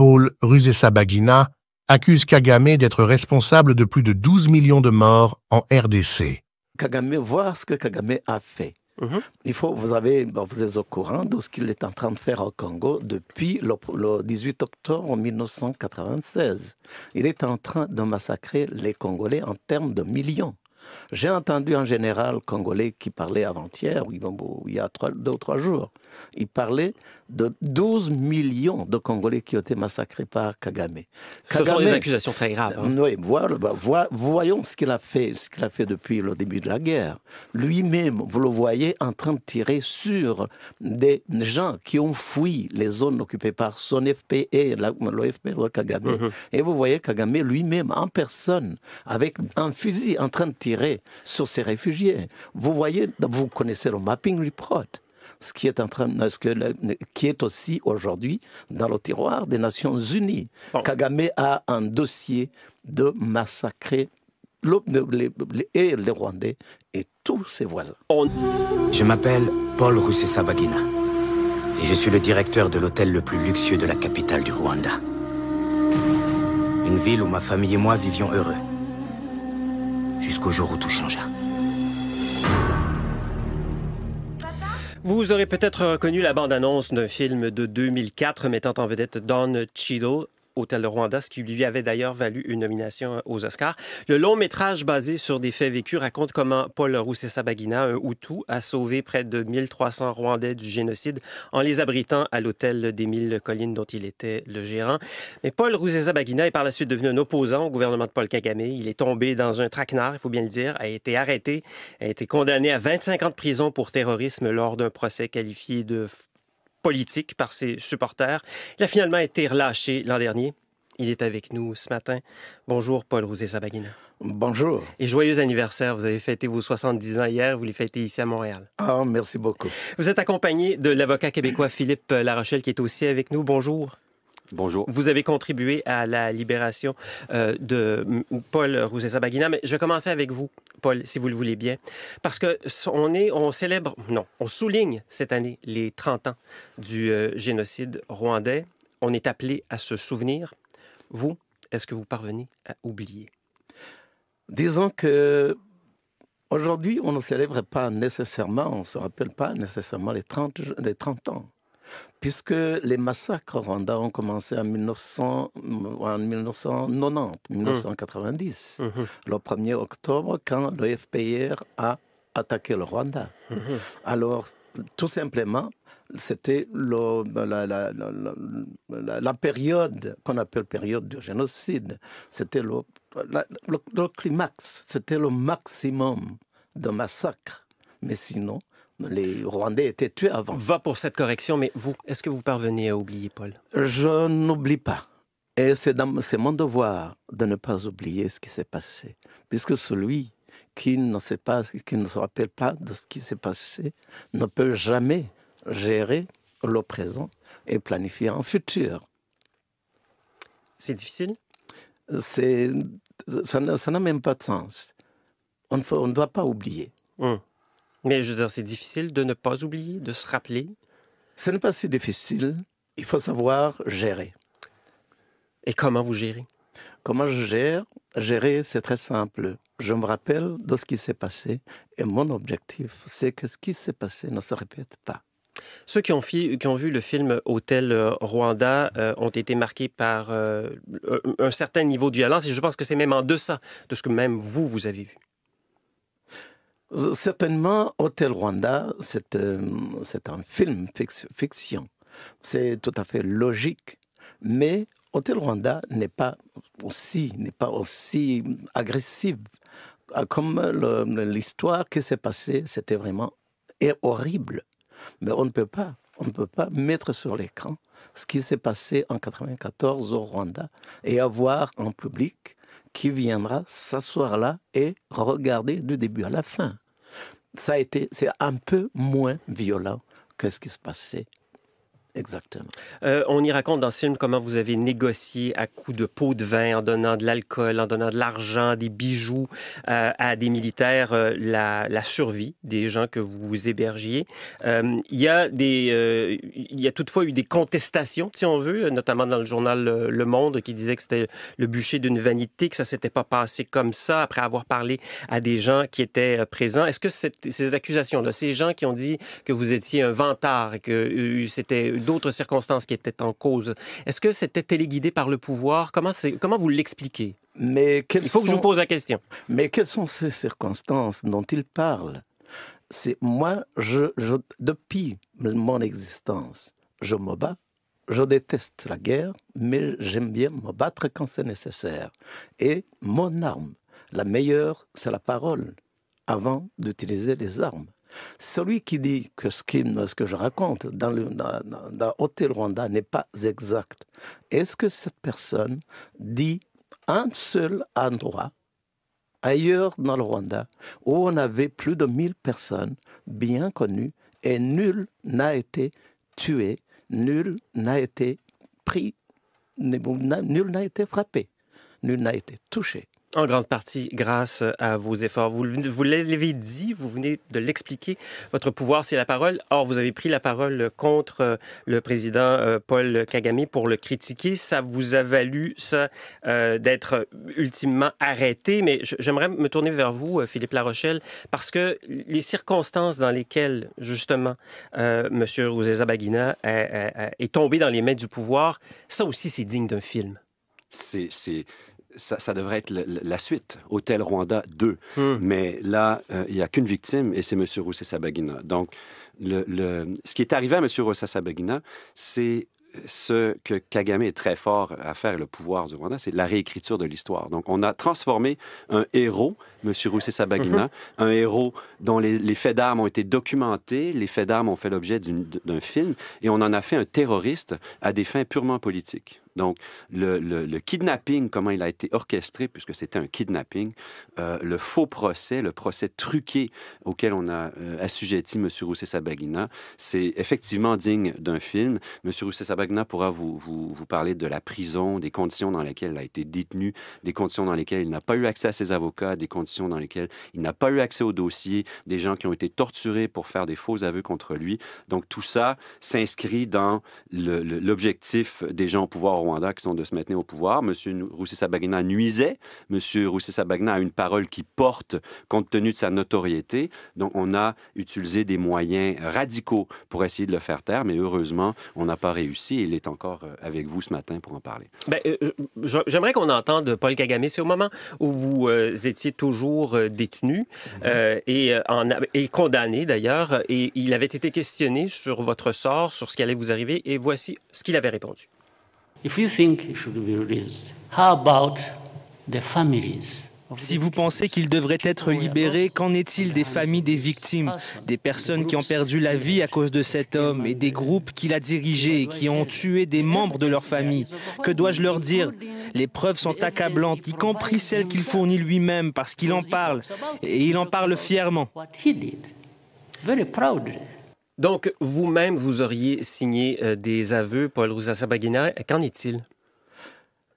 Paul Rusesabagina, accuse Kagame d'être responsable de plus de 12 millions de morts en RDC. Kagame, voir ce que Kagame a fait. Mhm. Il faut, vous, avez, vous êtes au courant de ce qu'il est en train de faire au Congo depuis le, 18 octobre 1996. Il est en train de massacrer les Congolais en termes de millions. J'ai entendu en général congolais qui parlait avant-hier, il y a deux ou trois jours, il parlait de 12 millions de Congolais qui ont été massacrés par Kagame. ce sont des accusations très graves. Hein. voyons ce qu'il a fait, ce qu'il a fait depuis le début de la guerre. Lui-même, vous le voyez en train de tirer sur des gens qui ont fui les zones occupées par son FPE, l'OFP de Kagame. Mhm. Et vous voyez Kagame lui-même en personne, avec un fusil en train de tirer sur ses réfugiés. Vous voyez, vous connaissez le mapping report ce qui est, en train, euh, ce qui est aussi aujourd'hui dans le tiroir des Nations Unies. Kagame a un dossier de massacrer les, Rwandais et tous ses voisins. Je m'appelle Paul Rusesabagina et je suis le directeur de l'hôtel le plus luxueux de la capitale du Rwanda. Une ville où ma famille et moi vivions heureux. Jusqu'au jour où tout changea. Vous aurez peut-être reconnu la bande-annonce d'un film de 2004 mettant en vedette Don Cheadle, Hôtel de Rwanda, ce qui lui avait d'ailleurs valu une nomination euh, aux Oscars. Le long métrage basé sur des faits vécus raconte comment Paul Rusesabagina, un Hutu, a sauvé près de 1300 Rwandais du génocide en les abritant à l'hôtel des Mille Collines dont il était le gérant. Mais Paul Rusesabagina est par la suite devenu un opposant au gouvernement de Paul Kagame. Il est tombé dans un traquenard, il faut bien le dire, a été arrêté, a été condamné à 25 ans de prison pour terrorisme lors d'un procès qualifié de politique par ses supporters. Il a finalement été relâché l'an dernier. Il est avec nous ce matin. Bonjour, Paul Rosé-Sabagina. Bonjour. Et joyeux anniversaire. Vous avez fêté vos 70 ans hier. Vous les fêtez ici à Montréal. Ah, merci beaucoup. Vous êtes accompagné de l'avocat québécois Philippe Larochelle qui est aussi avec nous. Bonjour. Bonjour. Vous avez contribué à la libération euh, de Paul Rusesabagina, sabagina mais je vais commencer avec vous, Paul, si vous le voulez bien, parce que on célèbre, non, on souligne cette année les 30 ans du euh, génocide rwandais. On est appelé à se souvenir. Vous, est-ce que vous parvenez à oublier Disons que aujourd'hui, on ne célèbre pas nécessairement, on ne se rappelle pas nécessairement les 30, les 30 ans puisque les massacres au Rwanda ont commencé en, 1990, 1990, mm, mmh. mmh. le 1er octobre, quand le FPR a attaqué le Rwanda. Mmh. Alors, tout simplement, c'était la, période qu'on appelle période du génocide. C'était le, climax, c'était le maximum de massacres. Mais sinon, les Rwandais étaient tués avant. Va pour cette correction, mais vous, est-ce que vous parvenez à oublier, Paul Je n'oublie pas. Et c'est, mon devoir de ne pas oublier ce qui s'est passé. Puisque celui qui ne, sait pas, qui ne se rappelle pas de ce qui s'est passé ne peut jamais gérer le présent et planifier un futur. C'est difficile c'est, Ça n'a même pas de sens. On ne doit pas oublier. Hum. Mais je veux dire, c'est difficile de ne pas oublier, de se rappeler. Ce n'est pas si difficile. Il faut savoir gérer. Et comment vous gérez Comment je gère Gérer, c'est très simple. Je me rappelle de ce qui s'est passé et mon objectif, c'est que ce qui s'est passé ne se répète pas. Ceux qui ont, vu le film Hôtel euh, Rwanda euh, ont été marqués par euh, un certain niveau de violence et je pense que c'est même en deçà de ce que même vous, vous avez vu. Certainement, Hôtel Rwanda, euh, c'est un film fiction. C'est tout à fait logique. Mais Hôtel Rwanda n'est pas aussi, n'est pas aussi agressive euh, comme l'histoire qui s'est passée. C'était vraiment horrible. Mais on ne peut pas, on peut pas mettre sur l'écran ce qui s'est passé en 1994 au Rwanda et avoir un public qui viendra s'asseoir là et regarder du début à la fin. Ça a été, c'est un peu moins violent que ce qui se passait Exactement. Euh, on y raconte dans ce film comment vous avez négocié à coups de pots de vin, en donnant de l'alcool, en donnant de l'argent, des bijoux euh, à des militaires, euh, la, survie des gens que vous hébergiez. Il y, a des, il y a toutefois eu des contestations, si on veut, notamment dans le journal Le Monde, qui disait que c'était le bûcher d'une vanité, que ça s'était pas passé comme ça après avoir parlé à des gens qui étaient présents. Est-ce que ces accusations-là, ces gens qui ont dit que vous étiez un vantard que c'était d'autres circonstances qui étaient en cause. Est-ce que c'était téléguidé par le pouvoir comment, comment vous l'expliquez Mais Il faut que je vous pose la question. Mais quelles sont ces circonstances dont il parle C'est moi, je, depuis mon existence, je me bats je déteste la guerre, mais j'aime bien me battre quand c'est nécessaire. Et mon arme, la meilleure, c'est la parole, avant d'utiliser les armes. Celui qui dit que ce, que je raconte dans le Hôtel Rwanda n'est pas exact, est-ce que cette personne dit un seul endroit ailleurs dans le Rwanda où on avait plus de 1000 personnes bien connues et nul n'a été tué, nul n'a été pris, nul n'a été frappé, nul n'a été touché en grande partie grâce à vos efforts. Vous, vous l'avez dit, vous venez de l'expliquer, votre pouvoir, c'est la parole. Or, vous avez pris la parole contre euh, le président euh, Paul Kagame pour le critiquer. Ça vous a valu ça euh, d'être ultimement arrêté. Mais j'aimerais me tourner vers vous, Philippe Larochelle, parce que les circonstances dans lesquelles, justement, Monsieur M. Rouseza est, est tombé dans les mains du pouvoir, ça aussi, c'est digne d'un film. C'est ça, devrait être la, suite, Hôtel Rwanda 2. Hmm. Mais là, euh, il n'y a qu'une victime et c'est M. Roussé Sabagina. Donc, ce qui est arrivé à M. Roussé Sabagina, c'est ce que Kagame est très fort à faire, le pouvoir du Rwanda, c'est la réécriture de l'histoire. Donc, on a transformé un héros, M. Roussé-Sabagina, mhm. un héros dont les faits d'armes ont été documentés, les faits d'armes ont fait l'objet d'un film, et on en a fait un terroriste à des fins purement politiques. Donc, le, kidnapping, comment il a été orchestré, puisque c'était un kidnapping, euh, le faux procès, le procès truqué auquel on a euh, assujetti M. rousset sabagina c'est effectivement digne d'un film. M. rousset sabagina pourra vous, parler de la prison, des conditions dans lesquelles il a été détenu, des conditions dans lesquelles il n'a pas eu accès à ses avocats, des conditions dans lesquelles il n'a pas eu accès au dossier, des gens qui ont été torturés pour faire des faux aveux contre lui. Donc, tout ça s'inscrit dans l'objectif des gens pouvoir Rwanda qui sont de se maintenir au pouvoir. Monsieur Roussi sabagna nuisait. Monsieur Roussi sabagna a une parole qui porte compte tenu de sa notoriété. Donc, on a utilisé des moyens radicaux pour essayer de le faire taire, mais heureusement, on n'a pas réussi. Il est encore euh, avec vous ce matin pour en parler. Ben, euh, j'aimerais qu'on entende Paul Kagame. C'est au moment où vous euh, étiez toujours détenu mhm. et, en, et condamné d'ailleurs, et il avait été questionné sur votre sort, sur ce qui allait vous arriver, et voici ce qu'il avait répondu. Si vous pensez qu'il devrait être libéré, qu'en est-il des familles des victimes, des personnes qui ont perdu la vie à cause de cet homme et des groupes qu'il a dirigés et qui ont tué des membres de leur famille Que dois-je leur dire Les preuves sont accablantes, y compris celles qu'il fournit lui-même parce qu'il en parle et il en parle fièrement. Donc, vous-même, vous auriez signé euh, des aveux, Paul rousassa Qu'en est-il?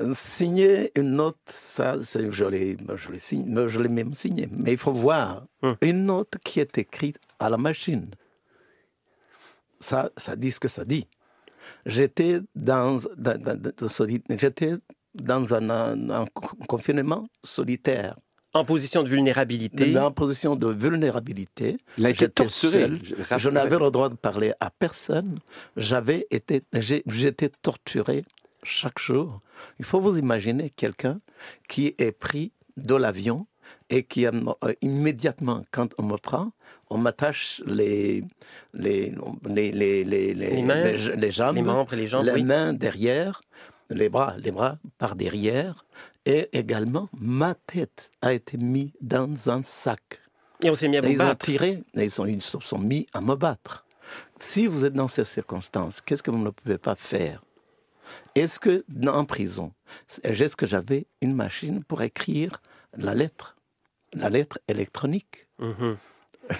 Euh, signer une note, ça, je l'ai, ben, je, ben, je l'ai même signé. Mais il faut voir hum. une note qui est écrite à la machine. Ça, ça dit ce que ça dit. J'étais dans, un confinement solitaire en position de vulnérabilité. en position de vulnérabilité. J'étais seul. Je n'avais le droit de parler à personne. J'avais été, j'étais torturé chaque jour. Il faut vous imaginer quelqu'un qui est pris de l'avion et qui euh, immédiatement, quand on me prend, on m'attache les les les, les, les, mains, jambes, les mains derrière, les bras, les bras par derrière, et également, ma tête a été mise dans un sac. Et on s'est mis à vous ils Ont tiré, et ils sont, sont mis à me battre. Si vous êtes dans ces circonstances, qu'est-ce que vous ne pouvez pas faire Est-ce que, en prison, est-ce que j'avais une machine pour écrire la lettre La lettre électronique mhm.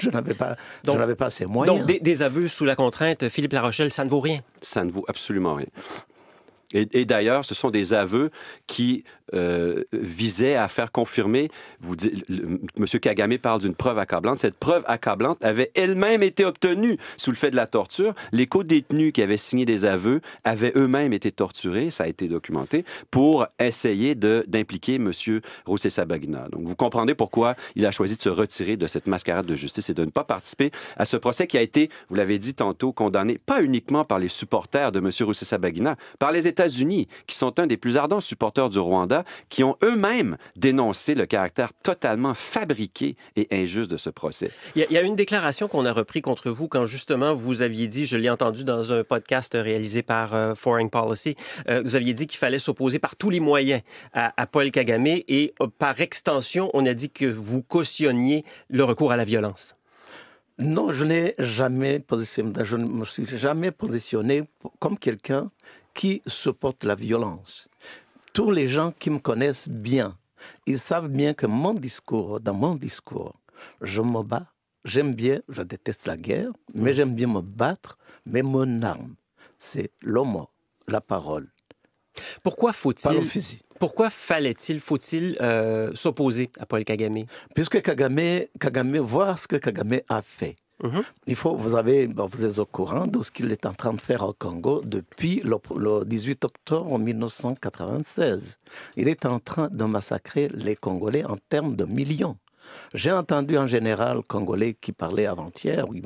Je n'avais pas, je n'avais pas ces moyens. Donc, des, des, aveux sous la contrainte, Philippe Larochelle, ça ne vaut rien. Ça ne vaut absolument rien. Et, d'ailleurs, ce sont des aveux qui euh, visaient à faire confirmer, vous dites, M. Kagame parle d'une preuve accablante, cette preuve accablante avait elle-même été obtenue sous le fait de la torture. Les co-détenus qui avaient signé des aveux avaient eux-mêmes été torturés, ça a été documenté, pour essayer d'impliquer M. Rousset Sabagina. Donc vous comprenez pourquoi il a choisi de se retirer de cette mascarade de justice et de ne pas participer à ce procès qui a été, vous l'avez dit tantôt, condamné pas uniquement par les supporters de M. roussé Sabagina, par les États unis qui sont un des plus ardents supporters du Rwanda, qui ont eux-mêmes dénoncé le caractère totalement fabriqué et injuste de ce procès. Il y, a, une déclaration qu'on a reprise contre vous quand justement vous aviez dit, je l'ai entendu dans un podcast réalisé par euh, Foreign Policy, euh, vous aviez dit qu'il fallait s'opposer par tous les moyens à, Paul Kagame et euh, par extension, on a dit que vous cautionniez le recours à la violence. Non, je n'ai jamais positionné, je ne me suis jamais positionné comme quelqu'un qui supporte la violence. Tous les gens qui me connaissent bien, ils savent bien que mon discours, dans mon discours, je me bats. J'aime bien, je déteste la guerre, mais j'aime bien me battre. Mais mon arme, c'est l'homme, la parole. Pourquoi faut-il Pourquoi fallait-il, faut-il euh, s'opposer à Paul Kagame Puisque Kagame, Kagame, voir ce que Kagame a fait, Mhm. Il faut, vous, avez, vous êtes au courant de ce qu'il est en train de faire au Congo depuis le, 18 octobre 1996. Il est en train de massacrer les Congolais en termes de millions. J'ai entendu en général congolais qui parlait avant-hier, il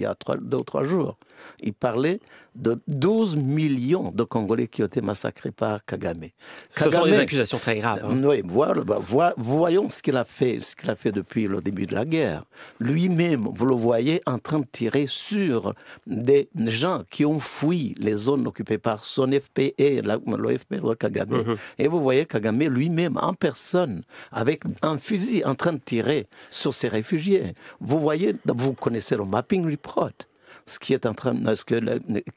y a deux ou trois jours, il parlait de 12 millions de Congolais qui ont été massacrés par Kagame. ce sont des accusations très graves. Hein. voilà, bah, voyons ce qu'il a fait, ce qu'il a fait depuis le début de la guerre. Lui-même, vous le voyez en train de tirer sur des gens qui ont fui les zones occupées par son FPE, e, FPE de Kagame. Mhm. Et vous voyez Kagame lui-même en personne, avec un fusil en train de tirer sur ces réfugiés. Vous voyez, vous connaissez le mapping report ce qui est, en train, euh, ce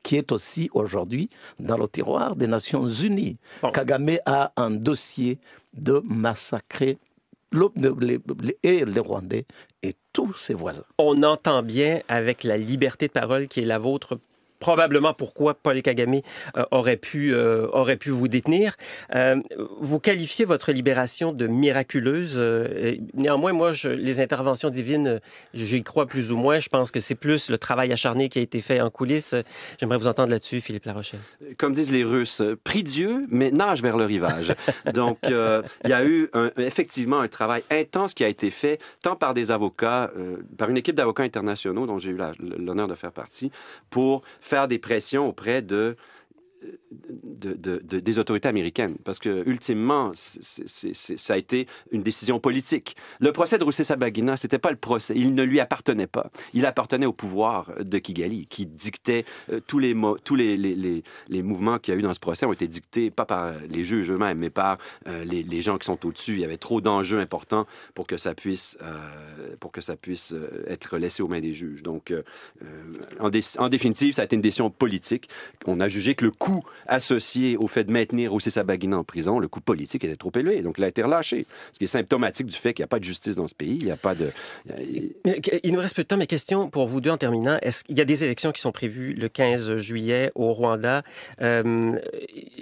qui est aussi aujourd'hui dans le tiroir des Nations Unies. Kagame a un dossier de massacrer les Rwandais et tous ses voisins. On entend bien avec la liberté de parole qui est la vôtre probablement pourquoi Paul Kagame euh, aurait, pu, euh, aurait pu vous détenir. Euh, vous qualifiez votre libération de miraculeuse. néanmoins, moi, je, les interventions divines, j'y crois plus ou moins. Je pense que c'est plus le travail acharné qui a été fait en coulisses. J'aimerais vous entendre là-dessus, Philippe Larochelle. Comme disent les Russes, prie Dieu, mais nage vers le rivage. Donc, il y a eu effectivement un travail intense qui a été fait, tant par des avocats, par une équipe d'avocats internationaux dont j'ai eu l'honneur de faire partie, pour faire des pressions auprès de de, des autorités américaines, parce que ultimement, ça a été une décision politique. Le procès de Roussé-Sabagina, c'était pas le procès, il ne lui appartenait pas. Il appartenait au pouvoir de Kigali, qui dictait euh, tous les tous les, les, mouvements qu'il y a eu dans ce procès ont été dictés pas par euh, les juges eux-mêmes, mais par euh, les, gens qui sont au-dessus. Il y avait trop d'enjeux importants pour que ça puisse pour que ça puisse être laissé aux mains des juges. Donc, en, en définitive, ça a été une décision politique. On a jugé que le coup associé au fait de maintenir aussi Sabagina en prison, le coût politique était trop élevé. Donc, il a été relâché. Ce qui est symptomatique du fait qu'il n'y a pas de justice dans ce pays. Il n'y a pas de. Il nous reste peu de temps. Mes questions pour vous deux en terminant. Est-ce qu'il y a des élections qui sont prévues le 15 juillet au Rwanda? Euh,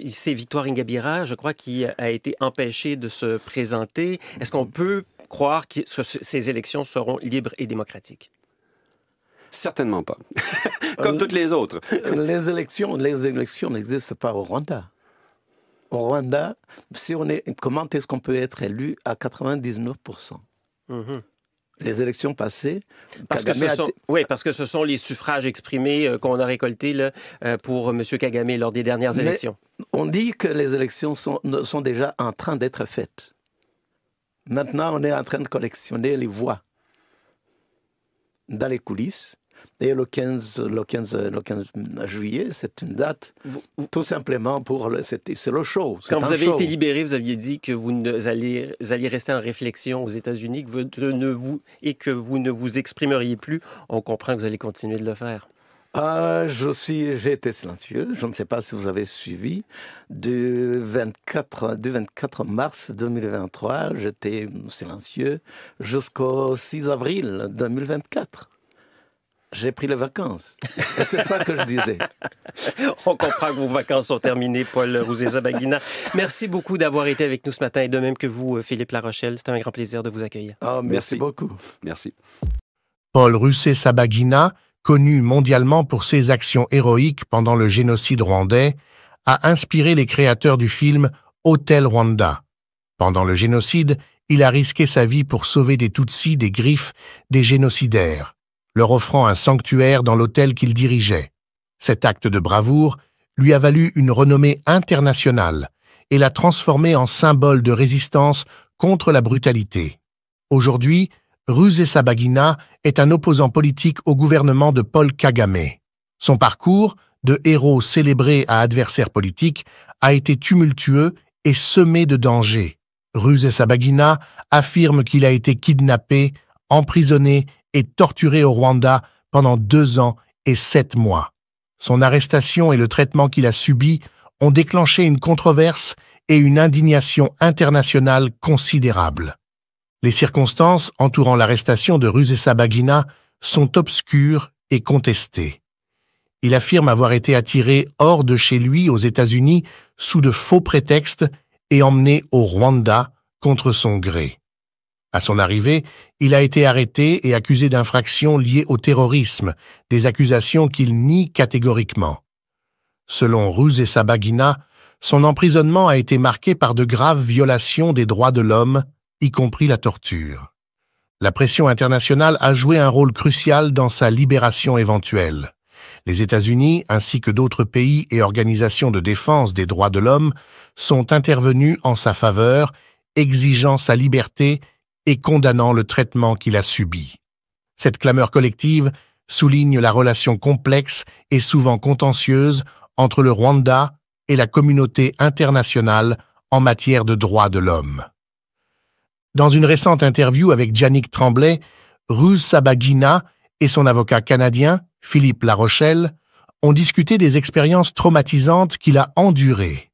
c'est Victoire Ngabira, je crois, qui a été empêchée de se présenter. Est-ce qu'on peut croire que ces élections seront libres et démocratiques? Certainement pas. Comme euh, toutes les autres. Euh, les élections, les élections n'existent pas au Rwanda. Au Rwanda, comment est-ce qu'on peut être élu à 99% mhm. les élections passées. Parce que oui, parce que ce sont les suffrages exprimés euh, qu'on a récoltés là, pour M. Kagame lors des dernières élections. on dit que les élections sont, sont déjà en train d'être faites. Maintenant, on est en train de collectionner les voix dans les coulisses et le 15, le le juillet, c'est une date tout simplement pour le. C'est le show. Quand vous avez été libéré, vous aviez dit que vous, alliez rester en réflexion aux États-Unis ne vous, et que vous ne vous exprimeriez plus. On comprend que vous allez continuer de le faire. Ah, je suis, j'ai été silencieux. Je ne sais pas si vous avez suivi. Du 24, du 24 mars 2023, j'étais silencieux jusqu'au 6 avril 2024 j'ai pris les vacances. c'est ça que je disais. On comprend que vos vacances sont terminées, Paul rouzé sabagina Merci beaucoup d'avoir été avec nous ce matin et de même que vous, euh, Philippe Larochelle. C'était un grand plaisir de vous accueillir. Oh, merci, beaucoup. Merci. Paul Rousset-Sabagina, connu mondialement pour ses actions héroïques pendant le génocide rwandais, a inspiré les créateurs du film Hôtel Rwanda. Pendant le génocide, il a risqué sa vie pour sauver des Tutsis des griffes des génocidaires leur offrant un sanctuaire dans l'hôtel qu'il dirigeait. Cet acte de bravoure lui a valu une renommée internationale et l'a transformé en symbole de résistance contre la brutalité. Aujourd'hui, Ruse Sabagina est un opposant politique au gouvernement de Paul Kagame. Son parcours, de héros célébré à adversaires politiques, a été tumultueux et semé de dangers. Ruse Sabagina affirme qu'il a été kidnappé, emprisonné et torturé au Rwanda pendant deux ans et sept mois. Son arrestation et le traitement qu'il a subi ont déclenché une controverse et une indignation internationale considérable. Les circonstances entourant l'arrestation de Bagina sont obscures et contestées. Il affirme avoir été attiré hors de chez lui aux États-Unis sous de faux prétextes et emmené au Rwanda contre son gré. À son arrivée, il a été arrêté et accusé d'infractions liées au terrorisme, des accusations qu'il nie catégoriquement. Selon Ruz et Sabagina, son emprisonnement a été marqué par de graves violations des droits de l'homme, y compris la torture. La pression internationale a joué un rôle crucial dans sa libération éventuelle. Les États-Unis, ainsi que d'autres pays et organisations de défense des droits de l'homme, sont intervenus en sa faveur, exigeant sa liberté et condamnant le traitement qu'il a subi. Cette clameur collective souligne la relation complexe et souvent contentieuse entre le Rwanda et la communauté internationale en matière de droits de l'homme. Dans une récente interview avec Yannick Tremblay, Ruz Sabagina et son avocat canadien, Philippe Larochelle, ont discuté des expériences traumatisantes qu'il a endurées.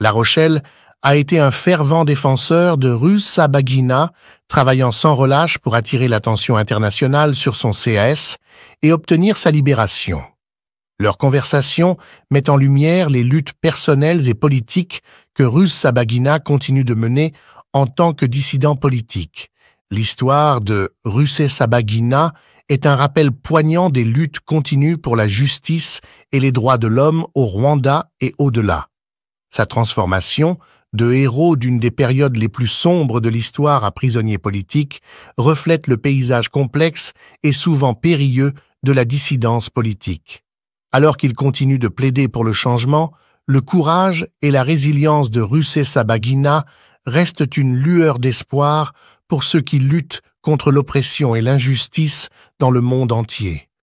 La Rochelle a été un fervent défenseur de Ruse Sabagina, travaillant sans relâche pour attirer l'attention internationale sur son CAS et obtenir sa libération. Leur conversation met en lumière les luttes personnelles et politiques que Ruse Sabagina continue de mener en tant que dissident politique. L'histoire de Russe Sabagina est un rappel poignant des luttes continues pour la justice et les droits de l'homme au Rwanda et au-delà. Sa transformation de héros d'une des périodes les plus sombres de l'histoire à prisonniers politique, reflète le paysage complexe et souvent périlleux de la dissidence politique. Alors qu'il continue de plaider pour le changement, le courage et la résilience de Russé Sabagina restent une lueur d'espoir pour ceux qui luttent contre l'oppression et l'injustice dans le monde entier.